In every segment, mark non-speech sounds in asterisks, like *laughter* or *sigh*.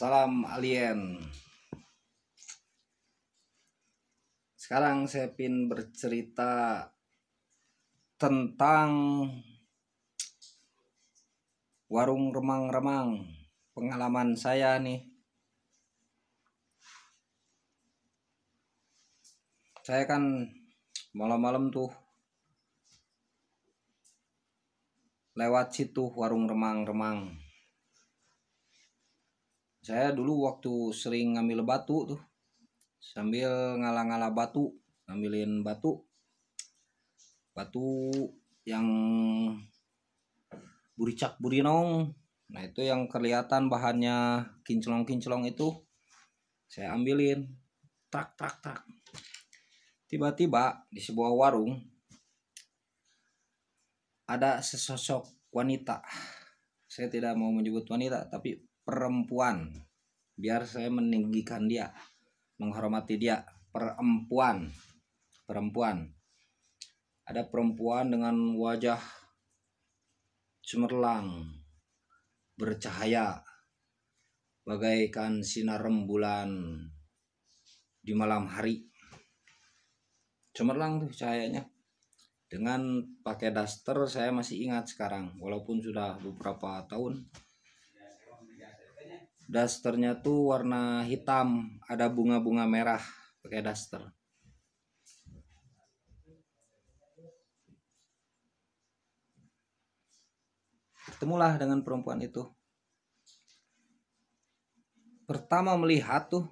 Salam alien. Sekarang saya pin bercerita tentang warung remang-remang. Pengalaman saya nih. Saya kan malam-malam tuh lewat situ warung remang-remang saya dulu waktu sering ngambil batu tuh sambil ngalang ngala batu ngambilin batu batu yang buricak burinong nah itu yang kelihatan bahannya kinclong-kinclong itu saya ambilin tak tak tak tiba-tiba di sebuah warung ada sesosok wanita saya tidak mau menyebut wanita tapi perempuan biar saya meninggikan dia menghormati dia perempuan perempuan ada perempuan dengan wajah cemerlang bercahaya bagaikan sinar rembulan di malam hari cemerlang tuh cahayanya dengan pakai daster saya masih ingat sekarang walaupun sudah beberapa tahun dasternya tuh warna hitam ada bunga-bunga merah pakai daster ketemulah dengan perempuan itu pertama melihat tuh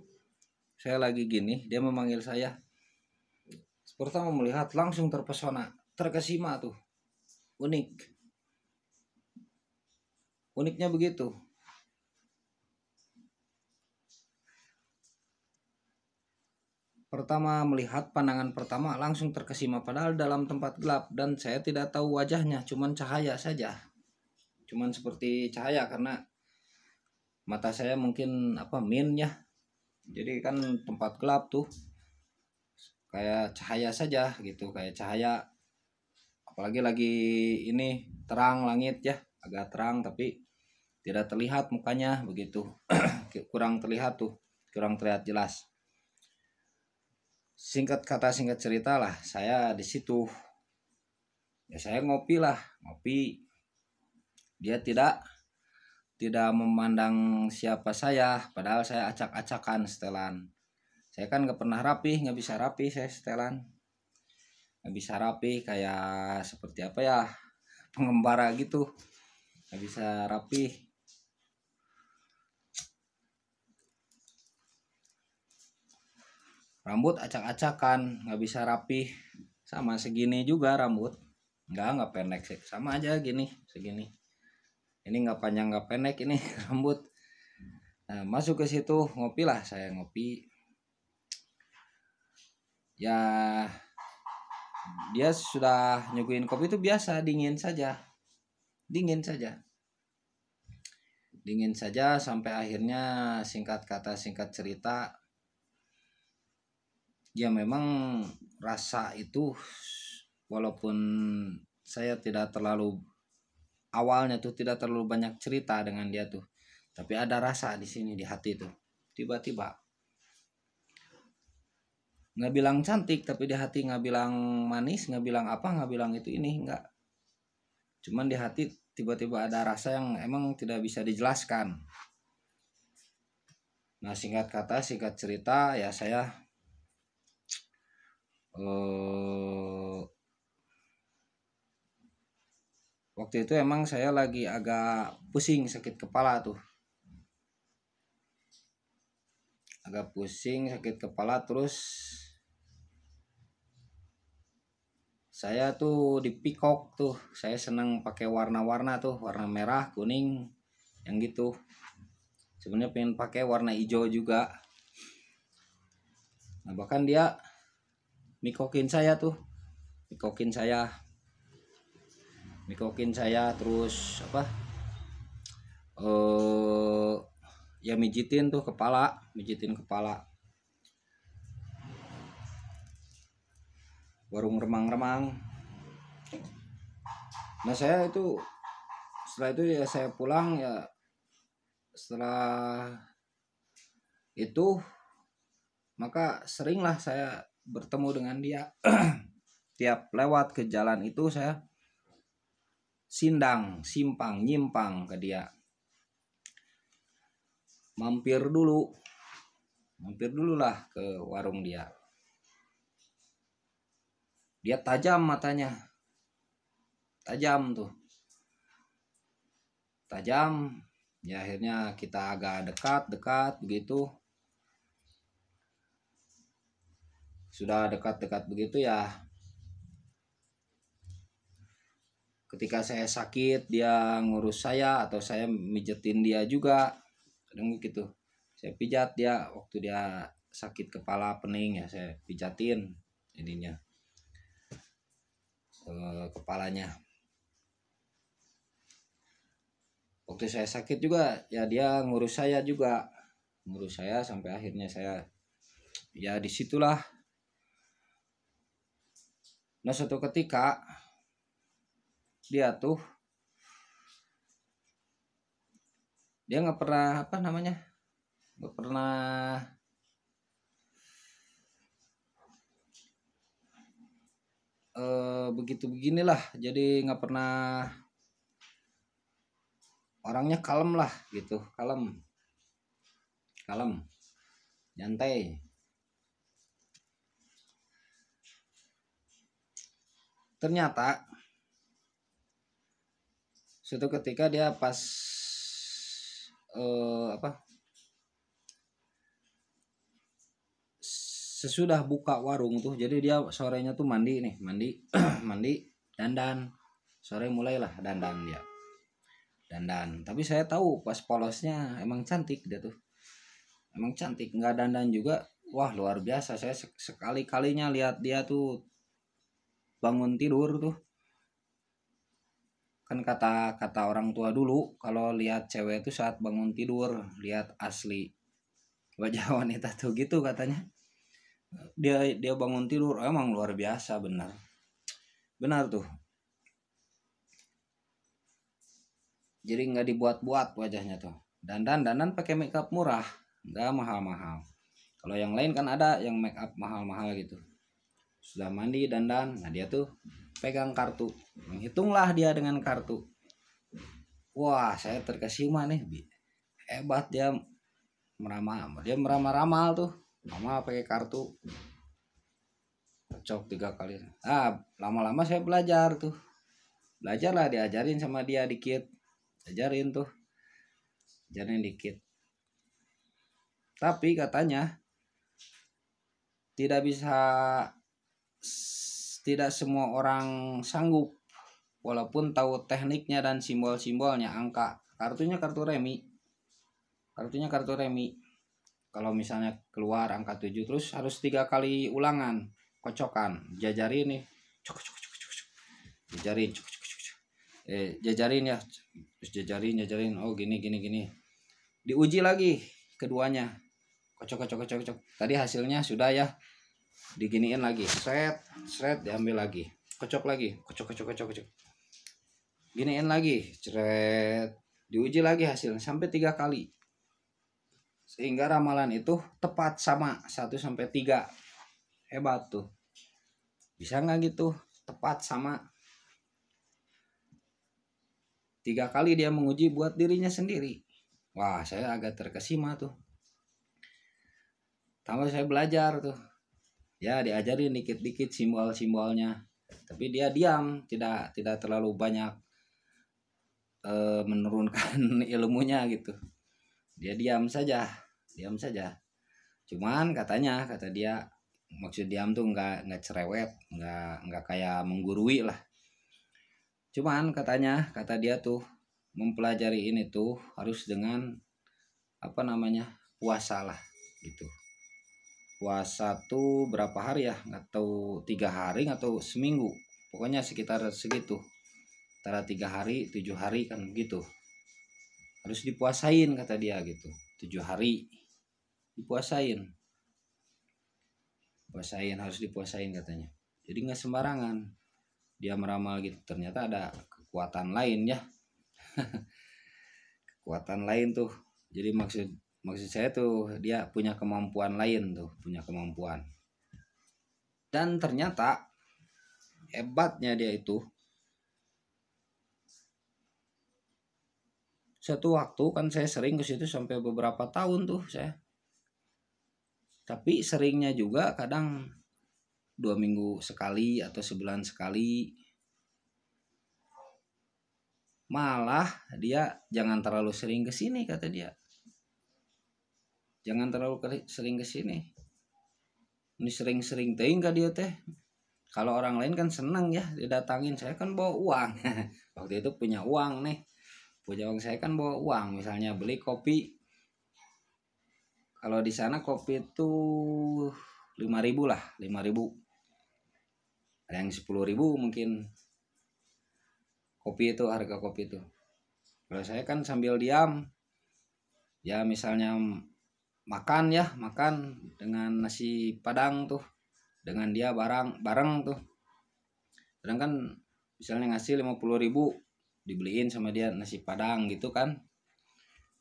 saya lagi gini dia memanggil saya pertama melihat langsung terpesona terkesima tuh unik uniknya begitu pertama melihat pandangan pertama langsung terkesima padahal dalam tempat gelap dan saya tidak tahu wajahnya cuman cahaya saja cuman seperti cahaya karena mata saya mungkin apa min ya jadi kan tempat gelap tuh kayak cahaya saja gitu kayak cahaya apalagi lagi ini terang langit ya agak terang tapi tidak terlihat mukanya begitu *clears throat* kurang terlihat tuh kurang terlihat jelas singkat kata singkat cerita lah saya di situ ya saya ngopi lah ngopi dia tidak tidak memandang siapa saya padahal saya acak-acakan setelan saya kan nggak pernah rapi nggak bisa rapi saya setelan nggak bisa rapi kayak seperti apa ya pengembara gitu nggak bisa rapi rambut acak-acakan nggak bisa rapi, sama segini juga rambut nggak nggak pendek sih sama aja gini segini ini nggak panjang nggak pendek ini *laughs* rambut nah, masuk ke situ ngopi lah saya ngopi ya dia sudah nyuguhin kopi itu biasa dingin saja dingin saja dingin saja sampai akhirnya singkat kata singkat cerita ya memang rasa itu walaupun saya tidak terlalu awalnya tuh tidak terlalu banyak cerita dengan dia tuh tapi ada rasa di sini di hati tuh tiba-tiba nggak bilang cantik tapi di hati nggak bilang manis nggak bilang apa nggak bilang itu ini nggak cuman di hati tiba-tiba ada rasa yang emang tidak bisa dijelaskan nah singkat kata singkat cerita ya saya eh, waktu itu emang saya lagi agak pusing sakit kepala tuh agak pusing sakit kepala terus saya tuh di pikok tuh saya seneng pakai warna-warna tuh warna merah kuning yang gitu sebenarnya pengen pakai warna hijau juga nah bahkan dia mikokin saya tuh mikokin saya mikokin saya terus apa eh ya mijitin tuh kepala mijitin kepala warung remang-remang nah saya itu setelah itu ya saya pulang ya setelah itu maka seringlah saya bertemu dengan dia *clears throat* tiap lewat ke jalan itu saya sindang simpang nyimpang ke dia mampir dulu mampir dulu lah ke warung dia dia tajam matanya tajam tuh tajam ya akhirnya kita agak dekat dekat begitu sudah dekat-dekat begitu ya ketika saya sakit dia ngurus saya atau saya mijetin dia juga kadang gitu saya pijat dia waktu dia sakit kepala pening ya saya pijatin ininya eh, kepalanya waktu saya sakit juga ya dia ngurus saya juga ngurus saya sampai akhirnya saya ya disitulah Nah suatu ketika dia tuh dia nggak pernah apa namanya nggak pernah e, begitu beginilah jadi nggak pernah orangnya kalem lah gitu kalem kalem nyantai ternyata suatu ketika dia pas eh, apa sesudah buka warung tuh jadi dia sorenya tuh mandi nih mandi *clears throat* mandi dandan sore mulailah dandan dia dandan tapi saya tahu pas polosnya emang cantik dia tuh emang cantik nggak dandan juga wah luar biasa saya sekali kalinya lihat dia tuh bangun tidur tuh kan kata kata orang tua dulu kalau lihat cewek itu saat bangun tidur lihat asli wajah *laughs* wanita tuh gitu katanya dia dia bangun tidur emang luar biasa benar benar tuh jadi nggak dibuat-buat wajahnya tuh dan dan dandan pakai makeup murah nggak mahal-mahal kalau yang lain kan ada yang makeup mahal-mahal gitu sudah mandi dandan nah dia tuh pegang kartu menghitunglah dia dengan kartu wah saya terkesima nih hebat dia meramal dia meramal-ramal tuh mama pakai kartu cocok tiga kali ah lama-lama saya belajar tuh belajar lah diajarin sama dia dikit ajarin tuh ajarin dikit tapi katanya tidak bisa tidak semua orang sanggup walaupun tahu tekniknya dan simbol-simbolnya angka kartunya kartu remi kartunya kartu remi kalau misalnya keluar angka 7 terus harus tiga kali ulangan kocokan jajari nih jajarin eh jajarin ya terus jajarin jajarin oh gini gini gini diuji lagi keduanya kocok kocok kocok kocok tadi hasilnya sudah ya diginiin lagi set set diambil lagi kocok lagi kocok kocok kocok kocok giniin lagi ceret diuji lagi hasilnya sampai tiga kali sehingga ramalan itu tepat sama 1 sampai 3 hebat tuh bisa nggak gitu tepat sama tiga kali dia menguji buat dirinya sendiri wah saya agak terkesima tuh tambah saya belajar tuh ya diajari dikit-dikit simbol-simbolnya tapi dia diam tidak tidak terlalu banyak e, menurunkan *laughs* ilmunya gitu dia diam saja diam saja cuman katanya kata dia maksud diam tuh nggak nggak cerewet nggak nggak kayak menggurui lah cuman katanya kata dia tuh mempelajari ini tuh harus dengan apa namanya puasa lah gitu puasa tuh berapa hari ya atau tiga hari atau seminggu pokoknya sekitar segitu antara tiga hari tujuh hari kan begitu harus dipuasain kata dia gitu tujuh hari dipuasain puasain harus dipuasain katanya jadi nggak sembarangan dia meramal gitu ternyata ada kekuatan lain ya *laughs* kekuatan lain tuh jadi maksud maksud saya tuh dia punya kemampuan lain tuh punya kemampuan dan ternyata hebatnya dia itu satu waktu kan saya sering ke situ sampai beberapa tahun tuh saya tapi seringnya juga kadang dua minggu sekali atau sebulan sekali malah dia jangan terlalu sering ke sini kata dia jangan terlalu sering ke sini ini sering-sering teh enggak dia teh kalau orang lain kan senang ya didatangin saya kan bawa uang *laughs* waktu itu punya uang nih punya uang saya kan bawa uang misalnya beli kopi kalau di sana kopi itu 5000 lah 5000 ada yang 10000 mungkin kopi itu harga kopi itu kalau saya kan sambil diam ya misalnya makan ya makan dengan nasi padang tuh dengan dia barang barang tuh sedangkan misalnya ngasih 50 ribu dibeliin sama dia nasi padang gitu kan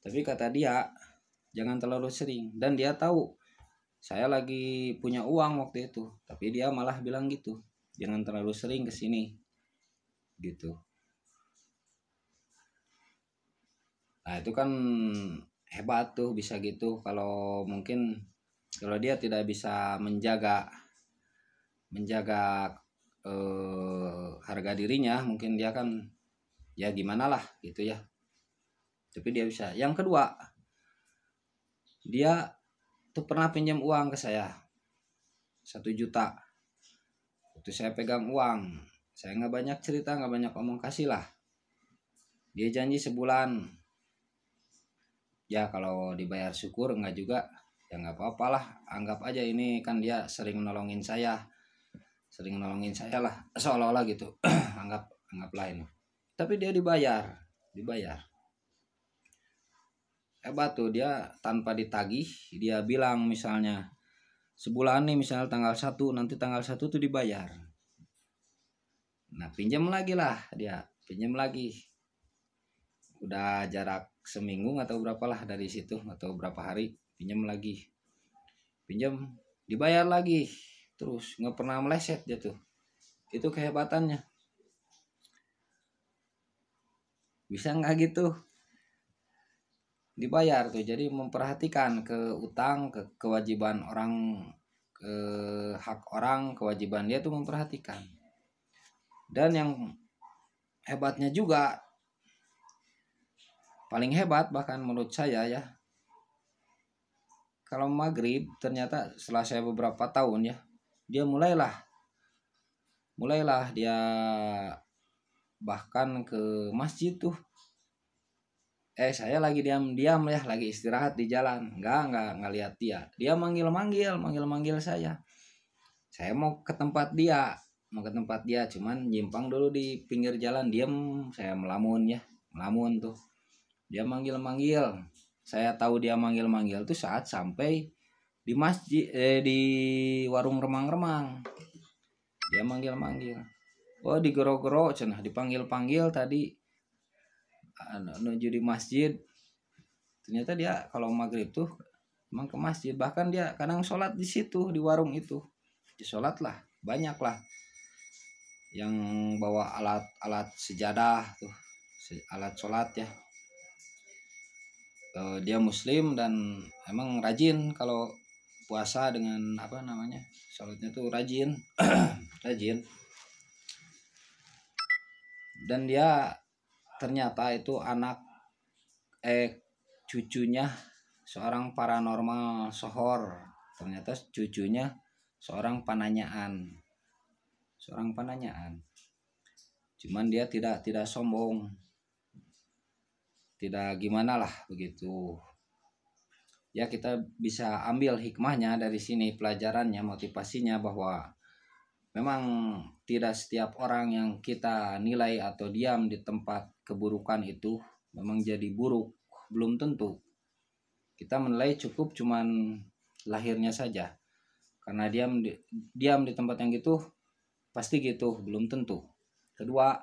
tapi kata dia jangan terlalu sering dan dia tahu saya lagi punya uang waktu itu tapi dia malah bilang gitu jangan terlalu sering ke sini gitu nah itu kan hebat tuh bisa gitu kalau mungkin kalau dia tidak bisa menjaga menjaga eh, harga dirinya mungkin dia kan ya gimana lah gitu ya tapi dia bisa yang kedua dia tuh pernah pinjam uang ke saya satu juta itu saya pegang uang saya nggak banyak cerita nggak banyak omong kasih lah dia janji sebulan ya kalau dibayar syukur enggak juga ya enggak apa-apa lah anggap aja ini kan dia sering nolongin saya sering nolongin saya lah seolah-olah gitu *clears throat* anggap anggap lain tapi dia dibayar dibayar hebat tuh dia tanpa ditagih dia bilang misalnya sebulan nih misalnya tanggal satu nanti tanggal satu tuh dibayar nah pinjam lagi lah dia pinjam lagi udah jarak seminggu atau berapa lah dari situ atau berapa hari pinjam lagi pinjam dibayar lagi terus nggak pernah meleset dia tuh itu kehebatannya bisa nggak gitu dibayar tuh jadi memperhatikan ke utang ke kewajiban orang ke hak orang kewajiban dia tuh memperhatikan dan yang hebatnya juga paling hebat bahkan menurut saya ya kalau maghrib ternyata setelah saya beberapa tahun ya dia mulailah mulailah dia bahkan ke masjid tuh eh saya lagi diam-diam ya lagi istirahat di jalan nggak nggak ngeliat dia dia manggil-manggil manggil-manggil saya saya mau ke tempat dia mau ke tempat dia cuman nyimpang dulu di pinggir jalan diam saya melamun ya melamun tuh dia manggil-manggil saya tahu dia manggil-manggil tuh saat sampai di masjid eh, di warung remang-remang dia manggil-manggil oh digoro gero cenah dipanggil-panggil tadi menuju anu, di masjid ternyata dia kalau maghrib tuh emang ke masjid bahkan dia kadang sholat di situ di warung itu di sholat lah banyak lah yang bawa alat alat sejadah tuh alat sholat ya uh, dia muslim dan emang rajin kalau puasa dengan apa namanya sholatnya tuh rajin *clears throat* rajin dan dia ternyata itu anak eh cucunya seorang paranormal sohor ternyata cucunya seorang penanyaan seorang penanyaan cuman dia tidak tidak sombong tidak gimana lah begitu ya kita bisa ambil hikmahnya dari sini pelajarannya motivasinya bahwa memang tidak setiap orang yang kita nilai atau diam di tempat keburukan itu memang jadi buruk belum tentu kita menilai cukup cuman lahirnya saja karena diam di, diam di tempat yang gitu pasti gitu belum tentu kedua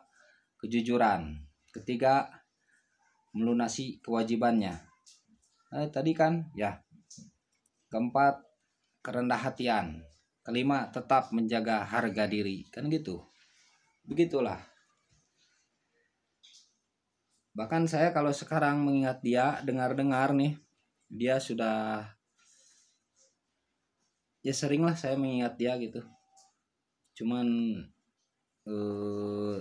kejujuran ketiga melunasi kewajibannya. Eh tadi kan ya. Keempat, kerendah hatian. Kelima, tetap menjaga harga diri. Kan gitu. Begitulah. Bahkan saya kalau sekarang mengingat dia, dengar-dengar nih, dia sudah ya seringlah saya mengingat dia gitu. Cuman eh,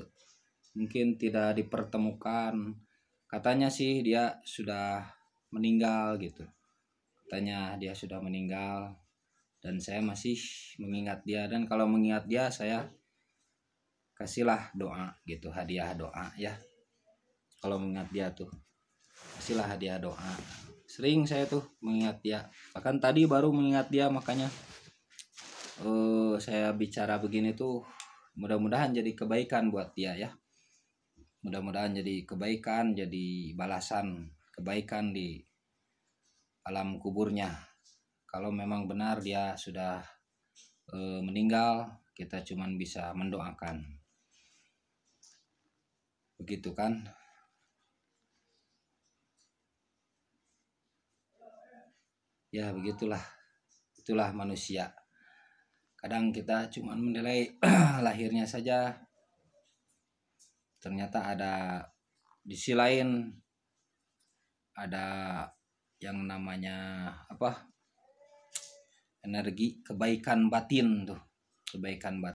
mungkin tidak dipertemukan katanya sih dia sudah meninggal gitu katanya dia sudah meninggal dan saya masih mengingat dia dan kalau mengingat dia saya kasihlah doa gitu hadiah doa ya kalau mengingat dia tuh kasihlah hadiah doa sering saya tuh mengingat dia bahkan tadi baru mengingat dia makanya uh, saya bicara begini tuh mudah-mudahan jadi kebaikan buat dia ya mudah-mudahan jadi kebaikan jadi balasan kebaikan di alam kuburnya kalau memang benar dia sudah e, meninggal kita cuman bisa mendoakan begitu kan ya begitulah itulah manusia kadang kita cuman menilai *clears throat* lahirnya saja ternyata ada di sisi lain ada yang namanya apa energi kebaikan batin tuh kebaikan batin